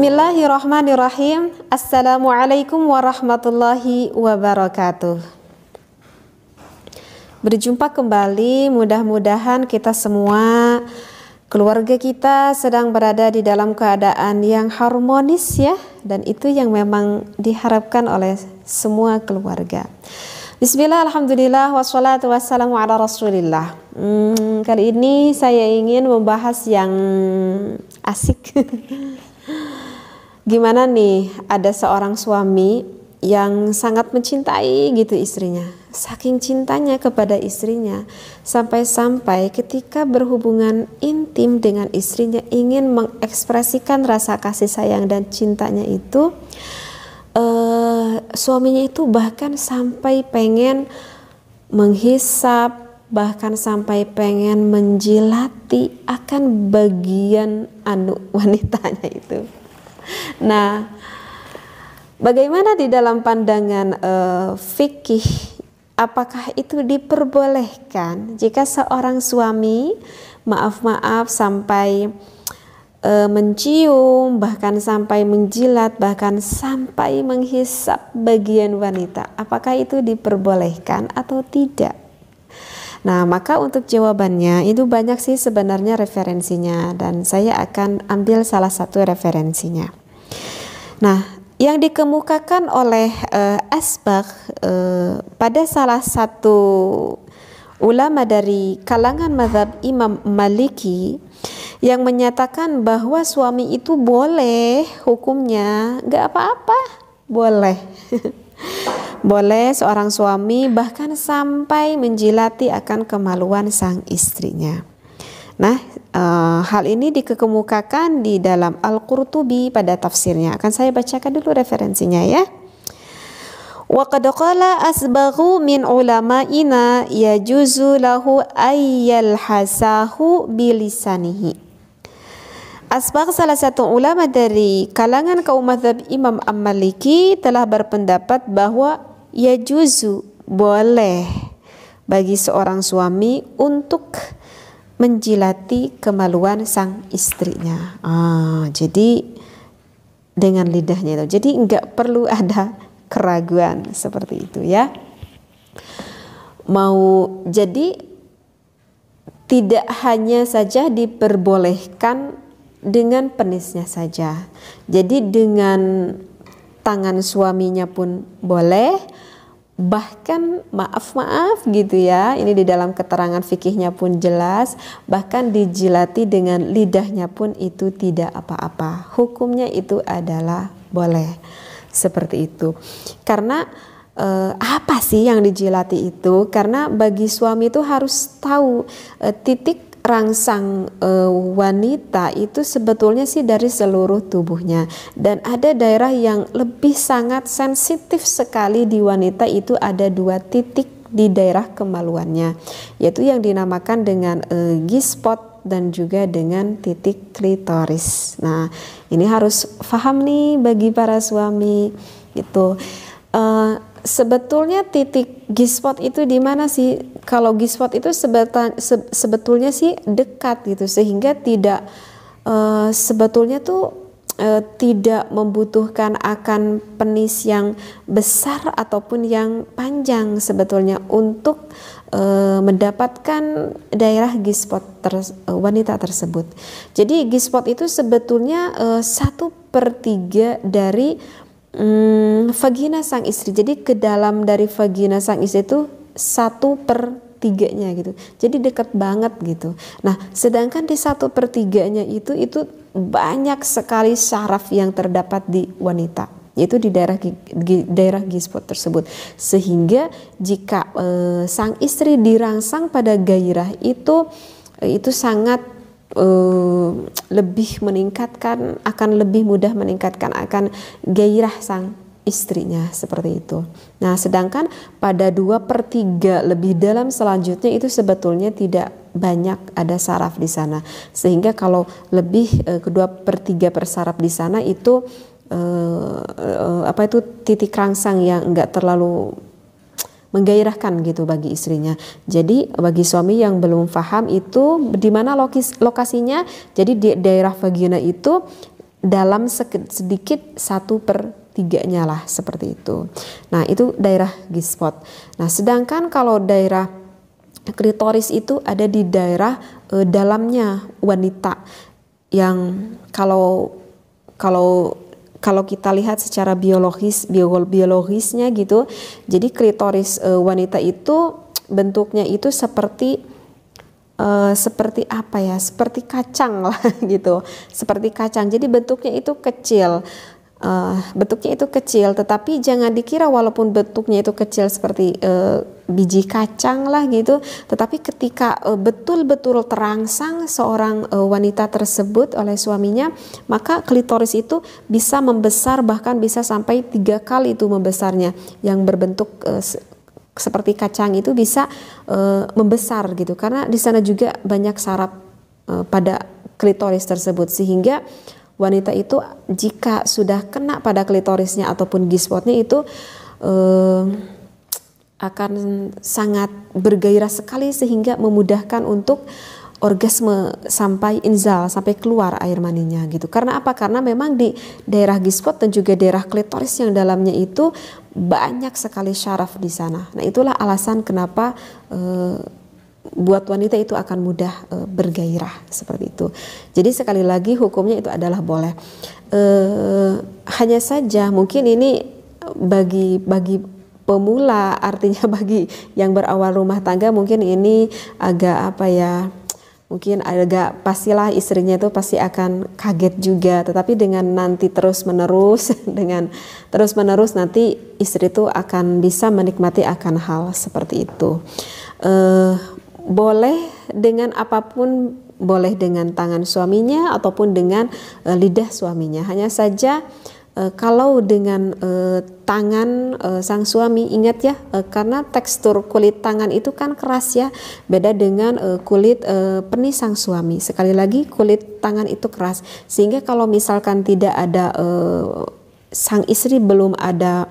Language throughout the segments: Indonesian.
Bismillahirrahmanirrahim. Assalamualaikum warahmatullahi wabarakatuh. Berjumpa kembali, mudah-mudahan kita semua keluarga kita sedang berada di dalam keadaan yang harmonis ya dan itu yang memang diharapkan oleh semua keluarga. Bismillah, Alhamdulillah, wassalatu wassalamu ala rasulillah hmm, Kali ini saya ingin membahas yang asik gimana nih ada seorang suami yang sangat mencintai gitu istrinya saking cintanya kepada istrinya sampai-sampai ketika berhubungan intim dengan istrinya ingin mengekspresikan rasa kasih sayang dan cintanya itu eh, suaminya itu bahkan sampai pengen menghisap bahkan sampai pengen menjilati akan bagian anu wanitanya itu Nah, bagaimana di dalam pandangan uh, fikih apakah itu diperbolehkan jika seorang suami maaf-maaf sampai e, mencium, bahkan sampai menjilat, bahkan sampai menghisap bagian wanita. Apakah itu diperbolehkan atau tidak? Nah, maka untuk jawabannya itu banyak sih sebenarnya referensinya dan saya akan ambil salah satu referensinya. Nah, yang dikemukakan oleh uh, Asbagh uh, pada salah satu ulama dari kalangan mazhab Imam Maliki yang menyatakan bahwa suami itu boleh hukumnya nggak apa-apa boleh boleh seorang suami bahkan sampai menjilati akan kemaluan sang istrinya nah Eh, hal ini dikemukakan di dalam Al-Qurtubi pada tafsirnya. Akan saya bacakan dulu referensinya ya. Wa qad qala asbaghu min ulama'ina yajuzu lahu ayyal hasahu bilisanihi. Asbar salah satu ulama dari kalangan kaum mazhab Imam amaliki telah berpendapat bahwa yajuzu boleh bagi seorang suami untuk menjilati kemaluan sang istrinya. Ah, jadi dengan lidahnya itu. Jadi nggak perlu ada keraguan seperti itu ya. Mau jadi tidak hanya saja diperbolehkan dengan penisnya saja. Jadi dengan tangan suaminya pun boleh, bahkan maaf-maaf gitu ya ini di dalam keterangan fikihnya pun jelas bahkan dijilati dengan lidahnya pun itu tidak apa-apa hukumnya itu adalah boleh seperti itu karena eh, apa sih yang dijilati itu karena bagi suami itu harus tahu eh, titik rangsang e, eh, wanita itu sebetulnya sih dari seluruh tubuhnya dan ada daerah yang lebih sangat sensitif sekali di wanita itu ada dua titik di daerah kemaluannya yaitu yang dinamakan dengan e, G-spot dan juga dengan titik klitoris. Nah, ini harus paham nih bagi para suami itu. Uh, eh, sebetulnya titik gispot itu di mana sih? Kalau gispot itu sebetan se, sebetulnya sih dekat gitu, sehingga tidak uh, sebetulnya tuh uh, tidak membutuhkan akan penis yang besar ataupun yang panjang sebetulnya untuk uh, mendapatkan daerah gispot ter, wanita tersebut. Jadi gispot itu sebetulnya satu per tiga dari hmm, vagina sang istri. Jadi ke dalam dari vagina sang istri itu satu per tiganya gitu. Jadi dekat banget gitu. Nah, sedangkan di satu per tiganya itu itu banyak sekali saraf yang terdapat di wanita yaitu di daerah di daerah g tersebut sehingga jika e, sang istri dirangsang pada gairah itu eh, itu sangat Eh, lebih meningkatkan akan lebih mudah meningkatkan akan gairah sang istrinya seperti itu. Nah, sedangkan pada dua per tiga lebih dalam selanjutnya itu sebetulnya tidak banyak ada saraf di sana. Sehingga kalau lebih e, kedua per tiga persaraf di sana itu e, e, apa itu titik rangsang yang enggak terlalu menggairahkan gitu bagi istrinya. Jadi bagi suami yang belum paham itu di mana lokasinya, jadi di daerah vagina itu dalam sedikit satu per tiganya lah seperti itu. Nah itu daerah G-spot. Nah sedangkan kalau daerah klitoris itu ada di daerah e, dalamnya wanita yang kalau kalau kalau kita lihat secara biologis biologisnya gitu jadi klitoris e, wanita itu bentuknya itu seperti e, seperti apa ya seperti kacang lah gitu seperti kacang jadi bentuknya itu kecil Uh, bentuknya itu kecil, tetapi jangan dikira walaupun bentuknya itu kecil seperti uh, biji kacang lah gitu, tetapi ketika uh, betul-betul terangsang seorang uh, wanita tersebut oleh suaminya, maka klitoris itu bisa membesar bahkan bisa sampai tiga kali itu membesarnya, yang berbentuk uh, seperti kacang itu bisa uh, membesar gitu, karena di sana juga banyak saraf uh, pada klitoris tersebut sehingga wanita itu jika sudah kena pada klitorisnya ataupun gispotnya itu eh, akan sangat bergairah sekali sehingga memudahkan untuk orgasme sampai inzal sampai keluar air maninya gitu. Karena apa? Karena memang di daerah gispot dan juga daerah klitoris yang dalamnya itu banyak sekali syaraf di sana. Nah, itulah alasan kenapa eh, buat wanita itu akan mudah e, bergairah seperti itu. Jadi sekali lagi hukumnya itu adalah boleh. E, hanya saja mungkin ini bagi bagi pemula artinya bagi yang berawal rumah tangga mungkin ini agak apa ya? mungkin agak pastilah istrinya itu pasti akan kaget juga tetapi dengan nanti terus menerus dengan terus menerus nanti istri itu akan bisa menikmati akan hal seperti itu uh, boleh dengan apapun boleh dengan tangan suaminya ataupun dengan e, lidah suaminya hanya saja e, kalau dengan e, tangan e, sang suami ingat ya e, karena tekstur kulit tangan itu kan keras ya beda dengan e, kulit e, penis sang suami sekali lagi kulit tangan itu keras sehingga kalau misalkan tidak ada e, sang istri belum ada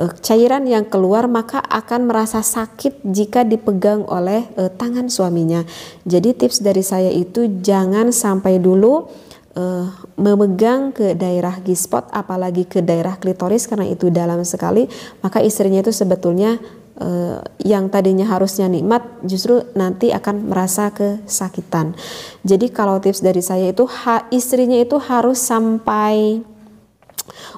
Eh, cairan yang keluar maka akan merasa sakit jika dipegang oleh eh, tangan suaminya. Jadi tips dari saya itu jangan sampai dulu eh, memegang ke daerah G-spot apalagi ke daerah klitoris karena itu dalam sekali, maka istrinya itu sebetulnya yang tadinya harusnya nikmat justru nanti akan merasa kesakitan. Jadi kalau tips dari saya itu ha, istrinya itu harus sampai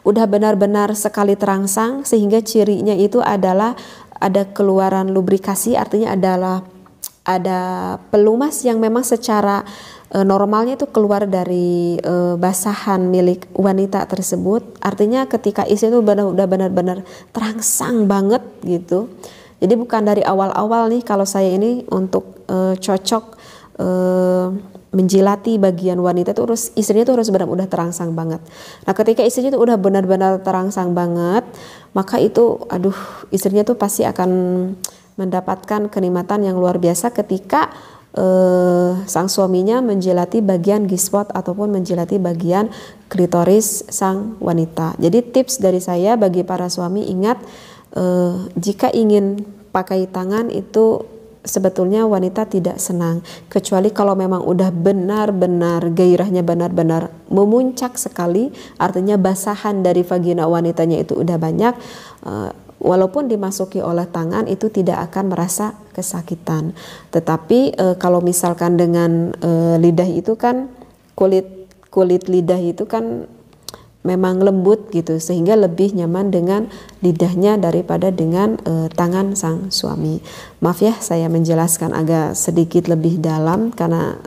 udah benar-benar sekali terangsang sehingga cirinya itu adalah ada keluaran lubrikasi artinya adalah ada pelumas yang memang secara e, normalnya itu keluar dari e, basahan milik wanita tersebut artinya ketika isi itu benar udah benar-benar terangsang banget gitu jadi bukan dari awal-awal nih kalau saya ini untuk e, cocok e, menjilati bagian wanita itu harus istrinya itu harus benar udah terangsang banget. Nah, ketika istrinya itu udah benar-benar terangsang banget, maka itu aduh, istrinya tuh pasti akan mendapatkan kenikmatan yang luar biasa ketika eh, sang suaminya menjilati bagian gispot ataupun menjilati bagian klitoris sang wanita. Jadi tips dari saya bagi para suami ingat eh, jika ingin pakai tangan itu sebetulnya wanita tidak senang kecuali kalau memang udah benar-benar gairahnya benar-benar memuncak sekali artinya basahan dari vagina wanitanya itu udah banyak eh, walaupun dimasuki oleh tangan itu tidak akan merasa kesakitan tetapi eh, kalau misalkan dengan eh, lidah itu kan kulit kulit lidah itu kan memang lembut gitu sehingga lebih nyaman dengan lidahnya daripada dengan e, tangan sang suami. Maaf ya saya menjelaskan agak sedikit lebih dalam karena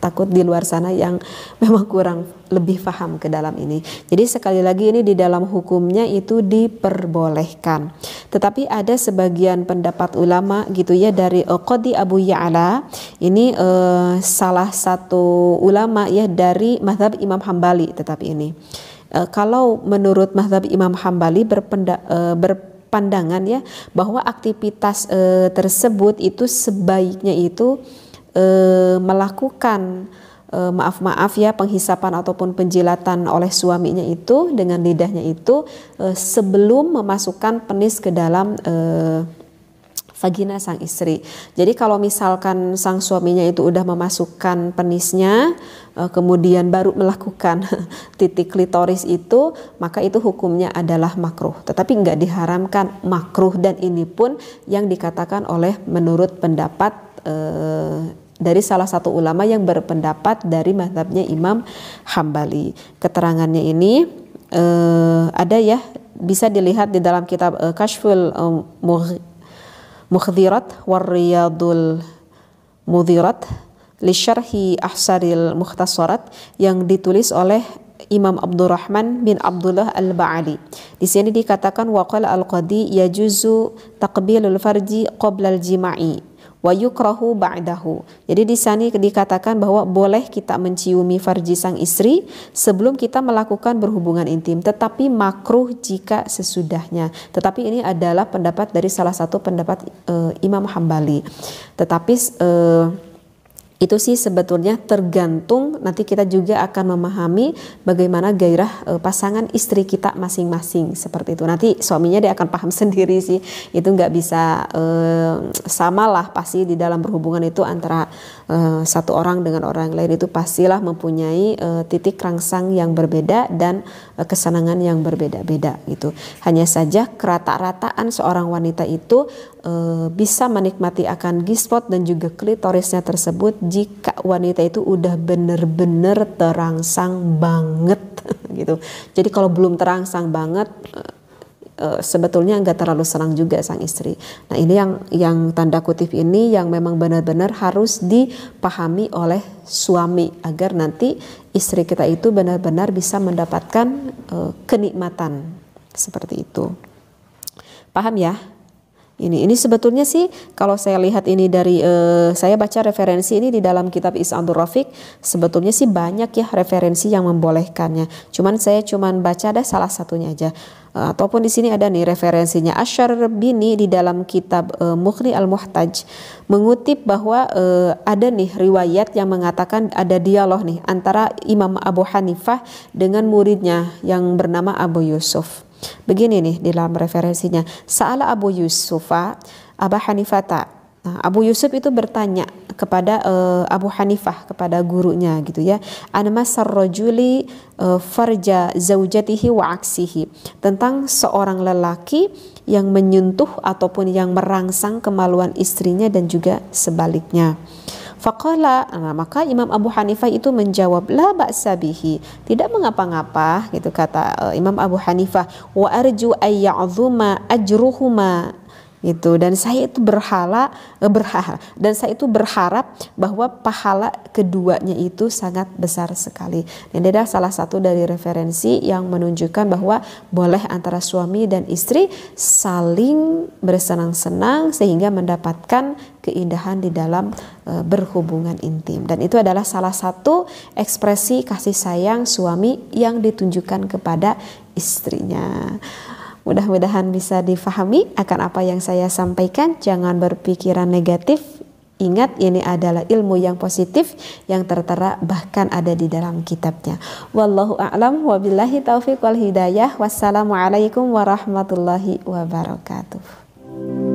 takut di luar sana yang memang kurang lebih paham ke dalam ini. Jadi sekali lagi ini di dalam hukumnya itu diperbolehkan. Tetapi ada sebagian pendapat ulama gitu ya dari Qadi Abu Ya'la ini eh, salah satu ulama ya dari mazhab Imam Hambali tetapi ini eh, kalau menurut mazhab Imam Hambali berpenda, eh, berpandangan ya bahwa aktivitas eh, tersebut itu sebaiknya itu e, melakukan eh, maaf-maaf ya penghisapan ataupun penjilatan oleh suaminya itu dengan lidahnya itu e, sebelum memasukkan penis ke dalam e, vagina sang istri. Jadi kalau misalkan sang suaminya itu udah memasukkan penisnya, kemudian baru melakukan titik klitoris itu, maka itu hukumnya adalah makruh. Tetapi nggak diharamkan makruh dan ini pun yang dikatakan oleh menurut pendapat dari salah satu ulama yang berpendapat dari mazhabnya Imam Hambali. Keterangannya ini uh, ada ya bisa dilihat di dalam kitab uh, Kashful uh, Mukhdirat Warriyadul Mudhirat Lisharhi Ahsaril Mukhtasarat yang ditulis oleh Imam Abdurrahman bin Abdullah Al-Ba'ali. Di sini dikatakan waqal al-qadi yajuzu taqbilul farji qabla al-jima'i wa yukrahu ba'dahu. Jadi di sini dikatakan bahwa boleh kita menciumi farji sang istri sebelum kita melakukan berhubungan intim, tetapi makruh jika sesudahnya. Tetapi ini adalah pendapat dari salah satu pendapat uh, Imam Hambali. Tetapi uh, itu sih sebetulnya tergantung nanti kita juga akan memahami bagaimana gairah eh, pasangan istri kita masing-masing seperti itu nanti suaminya dia akan paham sendiri sih itu nggak bisa e, eh, samalah pasti di dalam berhubungan itu antara e, satu orang dengan orang lain itu pastilah mempunyai e, titik rangsang yang berbeda dan e, kesenangan yang berbeda-beda gitu hanya saja kerata-rataan seorang wanita itu e, bisa menikmati akan gispot dan juga klitorisnya tersebut jika wanita itu udah bener-bener terangsang banget gitu. Jadi kalau belum terangsang banget e, e, sebetulnya nggak terlalu senang juga sang istri. Nah ini yang yang tanda kutip ini yang memang benar-benar harus dipahami oleh suami agar nanti istri kita itu benar-benar bisa mendapatkan e, kenikmatan seperti itu. Paham ya? Ini ini sebetulnya sih kalau saya lihat ini dari uh, saya baca referensi ini di dalam kitab Isandur Rafiq sebetulnya sih banyak ya referensi yang membolehkannya. Cuman saya cuman baca ada salah satunya aja. uh, ataupun di sini ada nih referensinya Ashar Bini di dalam kitab uh, eh, Mukhni Al-Muhtaj mengutip bahwa uh, ada nih riwayat yang mengatakan ada dialog nih antara Imam Abu Hanifah dengan muridnya yang bernama Abu Yusuf. Begini nih di dalam referensinya. Sa'ala Abu Yusufa ah, Aba Hanifata. Nah, Abu Yusuf itu bertanya kepada uh, Abu Hanifah kepada gurunya gitu ya. Anmasar rajuli uh, farja zaujatihi wa aksihi. Tentang seorang lelaki yang menyentuh ataupun yang merangsang kemaluan istrinya dan juga sebaliknya. Faqala, nah, maka Imam Abu Hanifah itu menjawab la ba'sa tidak mengapa-ngapa gitu kata uh, Imam Abu Hanifah wa arju ayya'zuma ajruhuma itu dan saya itu berhala berhala berharap dan saya itu berharap bahwa pahala keduanya itu sangat besar sekali dan ini adalah salah satu dari referensi yang menunjukkan bahwa boleh antara suami dan istri saling bersenang-senang sehingga mendapatkan keindahan di dalam e, berhubungan intim dan itu adalah salah satu ekspresi kasih sayang suami yang ditunjukkan kepada istrinya. Mudah-mudahan bisa difahami akan apa yang saya sampaikan. Jangan berpikiran negatif. Ingat ini adalah ilmu yang positif yang tertera bahkan ada di dalam kitabnya. Wallahu a'lam wabillahi taufiq wal hidayah. Wassalamualaikum warahmatullahi wabarakatuh.